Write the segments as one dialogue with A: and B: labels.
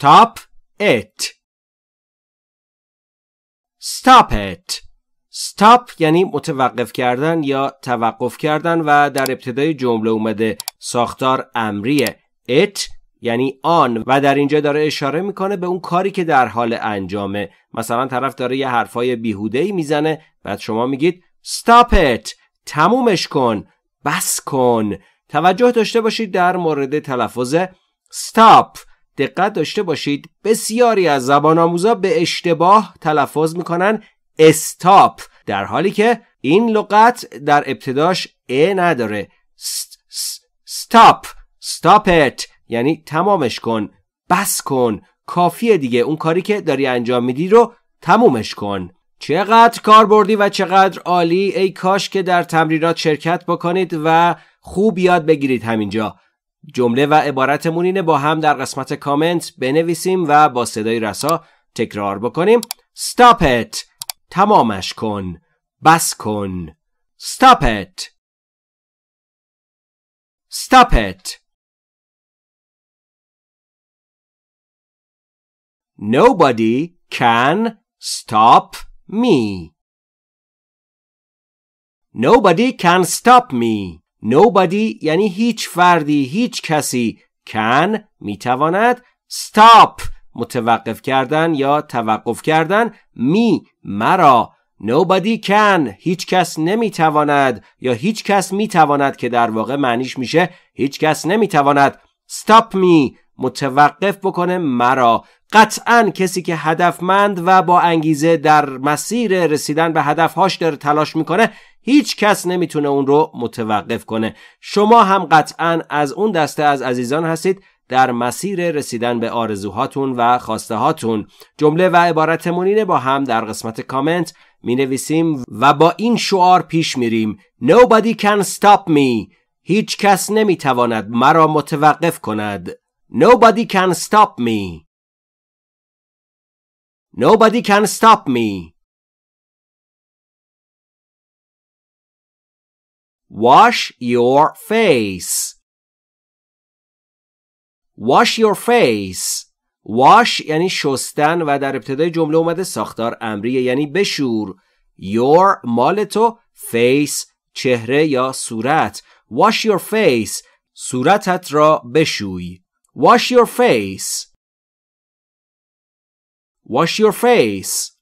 A: Stop it. Stop it. Stop یعنی متوقف کردن یا توقف کردن و در ابتدای جمله اومده ساختار امریه. It یعنی آن و در اینجا داره اشاره میکنه به اون کاری که در حال انجامه مثلا طرف داره یه حرفای بیهودهی میزنه بعد شما میگید stop it تمومش کن بس کن توجه داشته باشید در مورد تلفظ stop دقت داشته باشید بسیاری از زبان آموزا به اشتباه تلفظ میکنن استاپ در حالی که این لغت در ابتداش ا نداره استاپ ایت یعنی تمامش کن بس کن کافیه دیگه اون کاری که داری انجام میدی رو تمومش کن چقدر کاربردی و چقدر عالی ای کاش که در تمرینات شرکت بکنید و خوب یاد بگیرید همینجا جمله و عبارتمون اینه با هم در قسمت کامنت بنویسیم و با صدای رسا تکرار بکنیم Stop it
B: تمامش کن بس کن Stop it Stop it Nobody can stop me. Nobody can stop me.
A: nobody یعنی هیچ فردی هیچ کسی can میتواند stop متوقف کردن یا توقف کردن می مرا nobody can هیچ کس نمیتواند یا هیچ کس میتواند که در واقع معنیش میشه هیچ کس نمیتواند stop me متوقف بکنه مرا قطعا کسی که هدفمند و با انگیزه در مسیر رسیدن به هدفهاش داره تلاش میکنه هیچ کس نمیتونه اون رو متوقف کنه شما هم قطعا از اون دسته از عزیزان هستید در مسیر رسیدن به آرزوهاتون و خواسته هاتون جمله و عبارت مونینه با هم در قسمت کامنت می نویسیم و با این شعار پیش میریم Nobody can stop me هیچ کس نمیتواند مرا متوقف کند Nobody can stop
B: me. Nobody can stop me. Wash your face. Wash your face.
A: Wash یعنی شستن و در ابتدای جمله اومده ساختار امریه یعنی بشور. Your مال تو face چهره یا صورت. Wash
B: your face. صورتت را بشوی. Wash your face. Wash your face.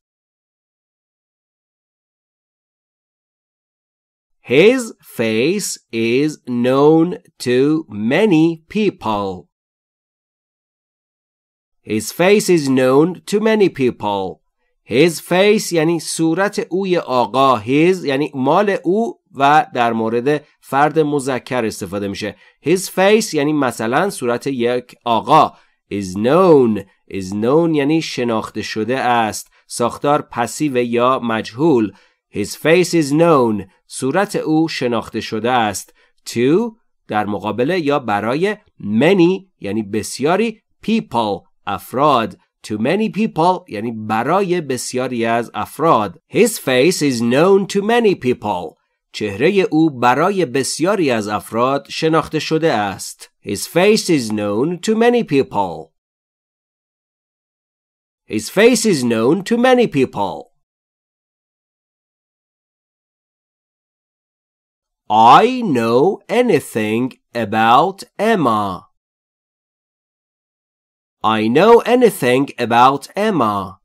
B: His face is known to many people.
A: His face is known to many people. His face یعنی صورت او آقا. His یعنی مال او و در مورد فرد مذکر استفاده میشه his face یعنی مثلا صورت یک آقا is known is known یعنی شناخته شده است ساختار پسیو یا مجهول his face is known صورت او شناخته شده است to در مقابل یا برای many یعنی بسیاری people افراد to many people یعنی برای بسیاری از افراد his face is known to many people چهره او برای بسیاری از افراد شناخته شده است. His face is known to many people.
B: His face is known to many people. I know anything about Emma. I know anything about Emma.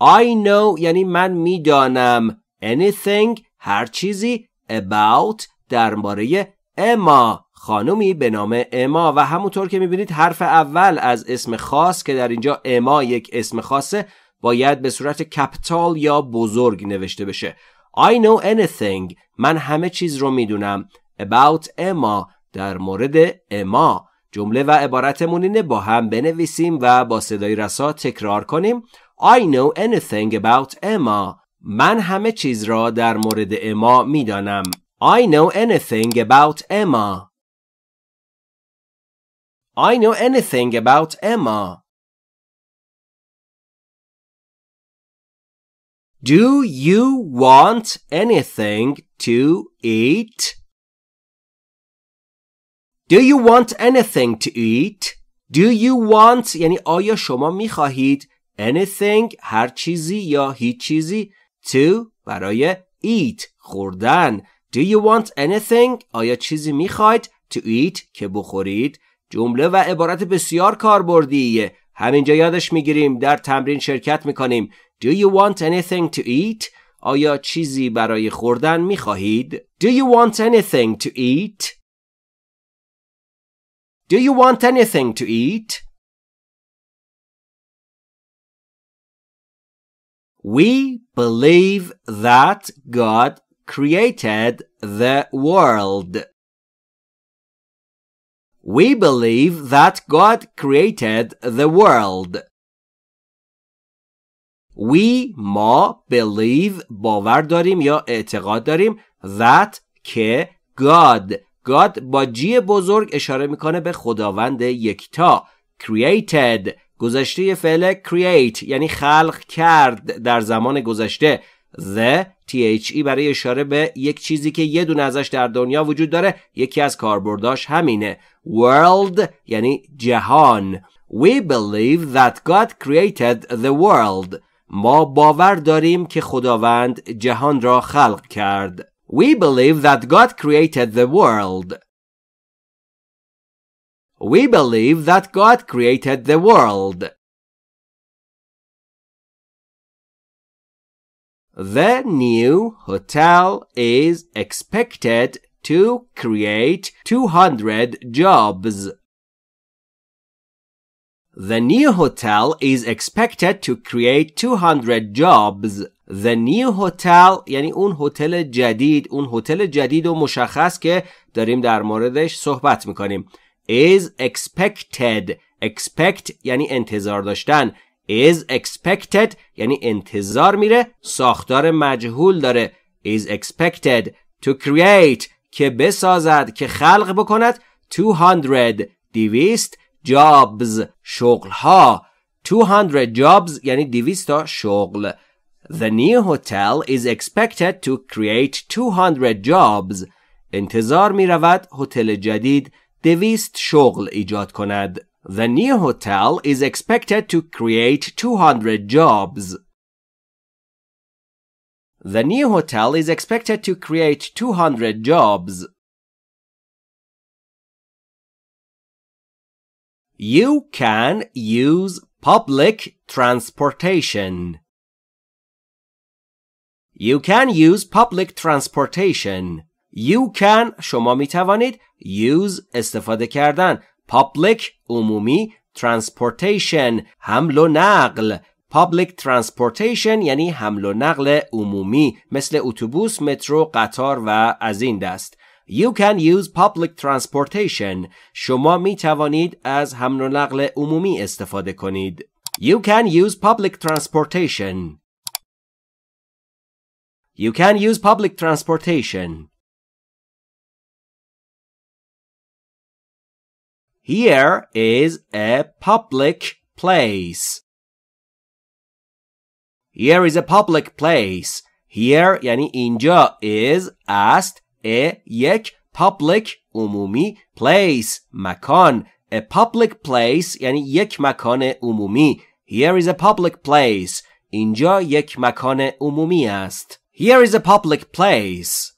B: I
A: know یعنی من میدانم anything هر چیزی about درباره اما خانومی به نام اما و همونطور که میبینید حرف اول از اسم خاص که در اینجا اما یک اسم خاصه باید به صورت کپیتال یا بزرگ نوشته بشه I know anything من همه چیز رو میدونم about اما در مورد اما جمله و عبارتمون اینه با هم بنویسیم و با صدای رسا تکرار کنیم I know anything about Emma من همه چیز را در مورد اما میدانم. I
B: know anything about Emma. I know anything about Emma. Do you want anything to eat?
A: Do you want anything to eat? Do you want یعنی آیا شما می خواهید anything هر چیزی یا هیچ چیزی to برای eat خوردن Do you want anything? آیا چیزی میخواید؟ To eat که بخورید جمله و عبارت بسیار کاربردیه همینجا یادش میگیریم در تمرین شرکت میکنیم Do you want anything to eat? آیا چیزی برای خوردن میخواهید؟ Do you want
B: anything to eat? Do you want anything to eat? We believe that God created the world. We believe that God created the world. We
A: ما believe باور داریم یا اعتقاد داریم that که God God با جی بزرگ اشاره میکنه به خداوند یکتا created گذشته فعل create یعنی خلق کرد در زمان گذشته the THE برای اشاره به یک چیزی که یه دونه ازش در دنیا وجود داره یکی از کاربرداش همینه world یعنی جهان We believe that God created the world ما باور داریم که خداوند جهان را خلق کرد We believe that God
B: created the world We believe that God created the world. The new hotel is expected
A: to create 200 jobs. The new hotel is expected to create 200 jobs. The new hotel یعنی اون هتل جدید اون هتل جدید و مشخص که داریم در موردش صحبت میکنیم. is expected expect یعنی انتظار داشتن is expected یعنی انتظار میره ساختار مجهول داره is expected to create که بسازد که خلق بکند 200 دیویست jobs شغل ها 200 jobs یعنی 200 تا شغل The new hotel is expected to create 200 jobs انتظار می رود هتل جدید دویست شغل ایجاد کند. The new hotel is expected to create 200 jobs.
B: The new hotel is expected to create 200 jobs. You can use public transportation.
A: You can use public transportation. You can شما می توانید use استفاده کردن public عمومی transportation حمل و نقل public transportation یعنی حمل و نقل عمومی مثل اتوبوس، مترو، قطار و از این دست You can use public transportation. شما می توانید از حمل و نقل عمومی استفاده کنید. You can use public transportation.
B: You can use public transportation. Here is a public place. Here
A: is a public place. Here یعنی اینجا is است a یک public عمومی place مکان a public place یعنی یک مکان عمومی Here is a public place اینجا یک
B: مکان عمومی است Here is a public place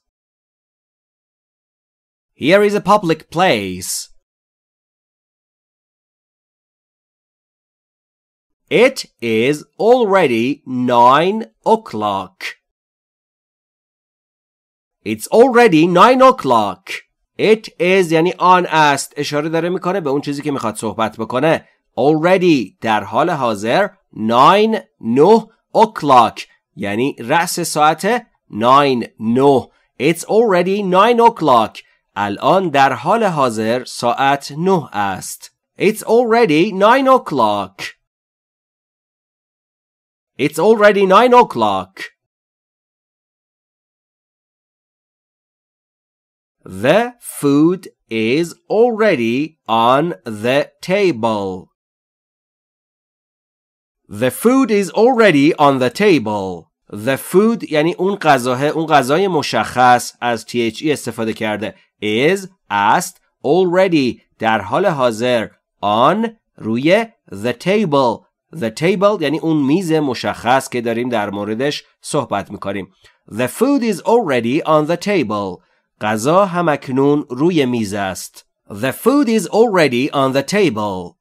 B: Here is a public place It is already nine o'clock. It's already nine
A: o'clock. It is یعنی آن است. اشاره داره میکنه به اون چیزی که میخواد صحبت بکنه. Already در حال حاضر nine نه o'clock یعنی رأس ساعت nine نه. It's already nine o'clock. الان در حال حاضر ساعت نه است. It's
B: already nine o'clock. It's already nine o'clock. The food is already on the table.
A: The food is already on the table. The food یعنی اون غذاه اون غذای مشخص از THE استفاده کرده is asked already در حال حاضر on روی the table The table یعنی اون میز مشخص که داریم در موردش صحبت میکنیم The food is already on the table غذا اکنون روی میز است The food is already on the table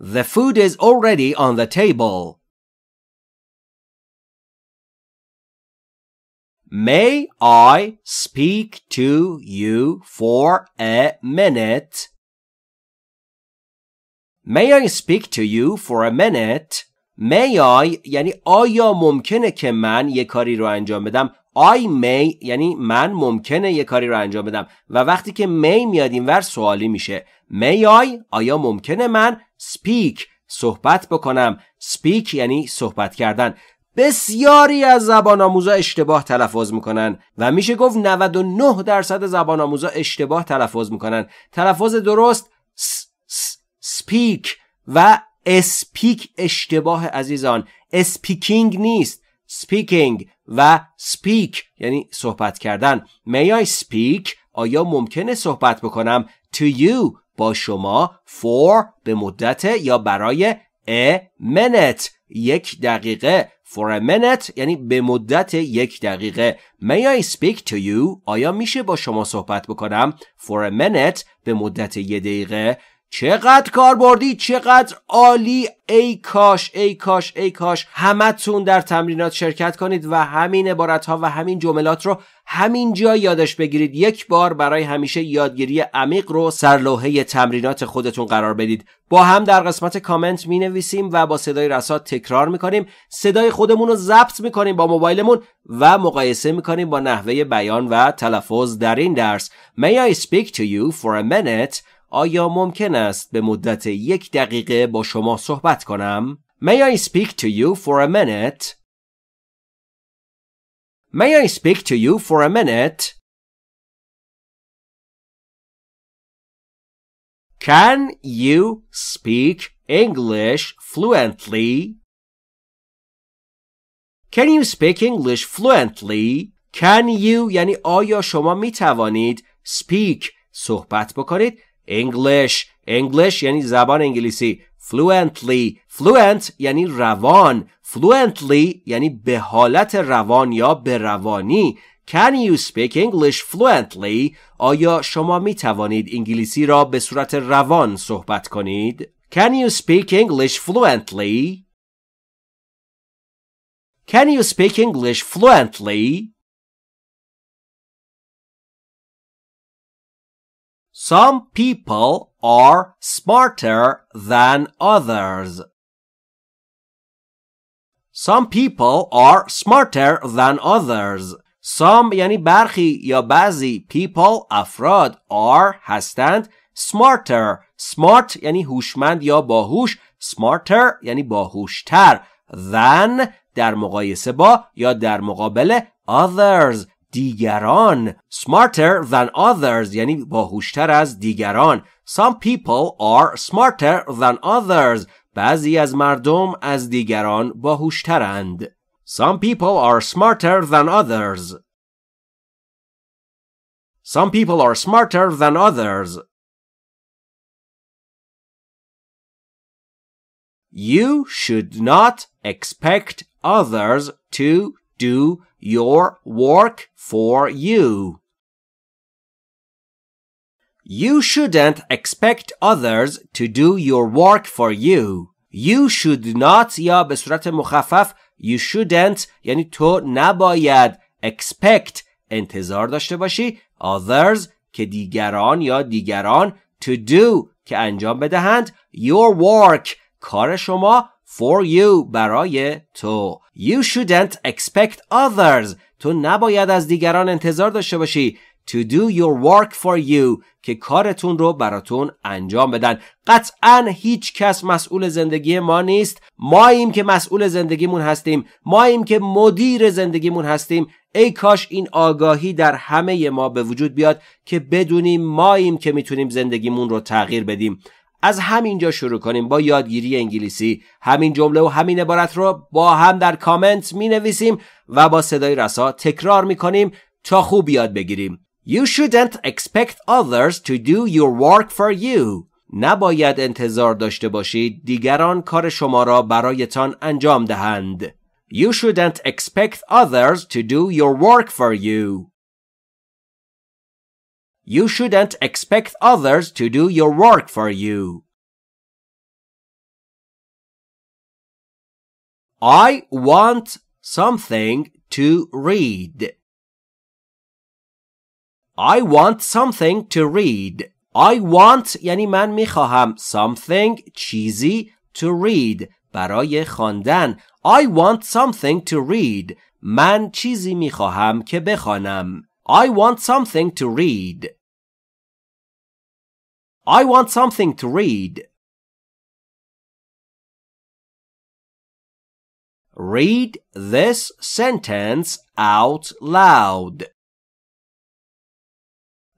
B: The food is already on the table May I speak to you for a minute?
A: May I speak to you for a minute? May I یعنی آیا ممکنه که من یه کاری رو انجام بدم؟ I may یعنی من ممکنه یه کاری رو انجام بدم و وقتی که می میاد ور سوالی میشه May I آیا ممکنه من speak صحبت بکنم speak یعنی صحبت کردن بسیاری از زبان آموزا اشتباه تلفظ میکنن و میشه گفت 99 درصد زبان آموزا اشتباه تلفظ میکنن تلفظ درست speak و اسپیک اشتباه عزیزان اسپیکینگ نیست speaking و speak یعنی صحبت کردن may I speak آیا ممکنه صحبت بکنم to you با شما for به مدت یا برای a minute یک دقیقه for a minute یعنی به مدت یک دقیقه may I speak to you آیا میشه با شما صحبت بکنم for a minute به مدت یک دقیقه چقدر کاربردی چقدر عالی ای کاش ای کاش ای کاش همتون در تمرینات شرکت کنید و همین عبارت ها و همین جملات رو همین جا یادش بگیرید یک بار برای همیشه یادگیری عمیق رو سرلوحه تمرینات خودتون قرار بدید با هم در قسمت کامنت می نویسیم و با صدای رسات تکرار می کنیم صدای خودمون رو ضبط می کنیم با موبایلمون و مقایسه می کنیم با نحوه بیان و تلفظ در این درس May I speak to you for a minute آیا ممکن است به مدت یک دقیقه با شما صحبت کنم؟ May I speak to you
B: for a minute? May I speak to you for a minute? Can you speak English fluently?
A: Can you speak English fluently? Can you یعنی آیا شما می توانید speak صحبت بکنید English English یعنی زبان انگلیسی fluently fluent یعنی روان fluently یعنی به حالت روان یا به روانی Can you speak English fluently? آیا شما می توانید انگلیسی را به صورت روان صحبت کنید؟ Can you speak English fluently?
B: Can you speak English fluently? Some people are smarter than others.
A: Some people are smarter than others. Some یعنی برخی یا بعضی people افراد are هستند smarter smart یعنی هوشمند یا باهوش smarter یعنی باهوشتر than در مقایسه با یا در مقابل others دیگران smarter than others یعنی باهوشتر از دیگران some people are smarter than others بعضی از مردم از دیگران
B: باهوشترند some people are smarter than others some people are smarter than others You should not
A: expect others to do your work for you. You shouldn't expect others to do your work for you. You should not یا به صورت مخفف you shouldn't یعنی تو نباید expect انتظار داشته باشی others که دیگران یا دیگران to do که انجام بدهند your work کار شما for you برای تو you shouldn't expect others تو نباید از دیگران انتظار داشته باشی to do your work for you که کارتون رو براتون انجام بدن قطعا هیچ کس مسئول زندگی ما نیست ما ایم که مسئول زندگیمون هستیم ماییم که مدیر زندگیمون هستیم ای کاش این آگاهی در همه ما به وجود بیاد که بدونیم ماییم که میتونیم زندگیمون رو تغییر بدیم از همینجا شروع کنیم با یادگیری انگلیسی همین جمله و همین عبارت رو با هم در کامنت می نویسیم و با صدای رسا تکرار می کنیم تا خوب یاد بگیریم You shouldn't expect others to do your work for you. نباید انتظار داشته باشید دیگران کار شما را برایتان انجام دهند. You shouldn't expect others to do your work for you.
B: You shouldn't expect others to do your work for you. I want something to read.
A: I want something to read. I want یعنی من میخواهم something چیزی to read برای خواندن. I want something to read. من چیزی میخواهم که بخوانم. I
B: want something to read. I want something to read. Read this sentence out loud.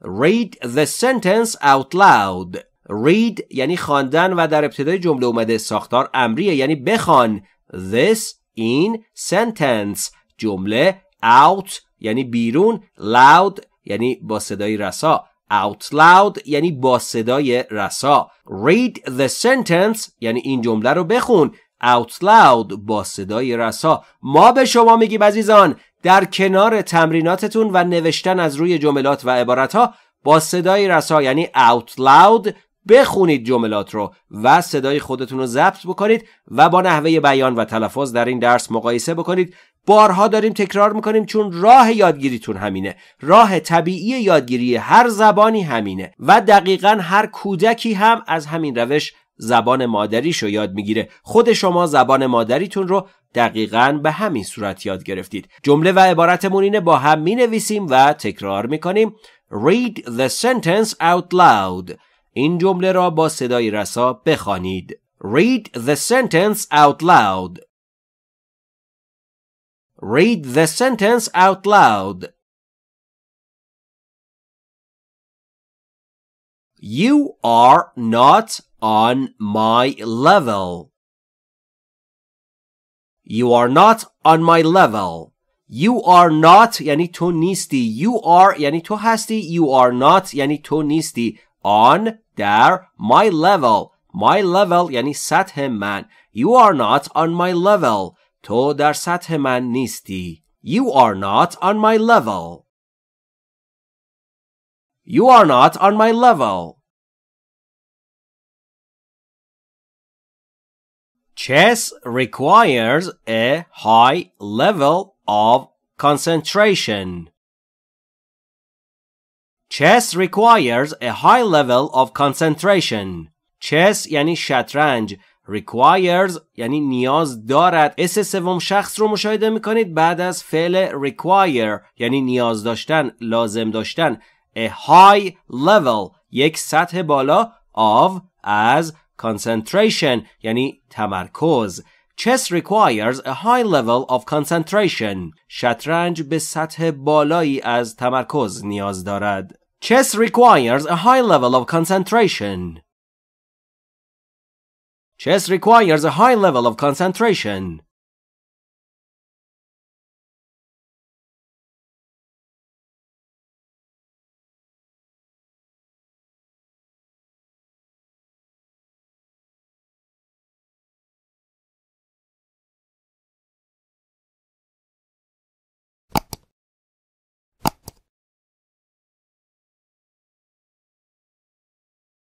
A: Read the sentence out loud. Read یعنی خواندن و در ابتدای جمله اومده ساختار امریه یعنی بخوان. This in sentence جمله out یعنی بیرون loud یعنی با صدای رسا out loud یعنی با صدای رسا read the sentence یعنی این جمله رو بخون out loud با صدای رسا ما به شما میگیم عزیزان در کنار تمریناتتون و نوشتن از روی جملات و ها با صدای رسا یعنی out loud بخونید جملات رو و صدای خودتون رو ضبط بکنید و با نحوه بیان و تلفظ در این درس مقایسه بکنید بارها داریم تکرار میکنیم چون راه یادگیریتون همینه راه طبیعی یادگیری هر زبانی همینه و دقیقا هر کودکی هم از همین روش زبان مادریش رو یاد میگیره خود شما زبان مادریتون رو دقیقا به همین صورت یاد گرفتید جمله و عبارتمون اینه با هم نویسیم و تکرار میکنیم Read the sentence out loud این جمله را با صدای رسا بخوانید. Read the sentence out loud.
B: Read the sentence out loud. You are not on my level.
A: You are not on my level. You are not یعنی تو نیستی. You are یعنی تو هستی. You are not یعنی تو نیستی. on there, my level. My level یعنی سطح من. You are not on my level. تو در سطح من نیستی. You are not on my level.
B: You are not on my level. Chess requires a high level of concentration.
A: Chess requires a high level of concentration. Chess یعنی شطرنج requires یعنی نیاز دارد اس سوم شخص رو مشاهده میکنید بعد از فعل require یعنی نیاز داشتن لازم داشتن a high level یک سطح بالا of از concentration یعنی تمرکز Chess requires a high level of concentration. شطرنج به سطح بالایی از تمرکز نیاز دارد. Chess requires a high level of concentration.
B: Chess requires a high level of concentration.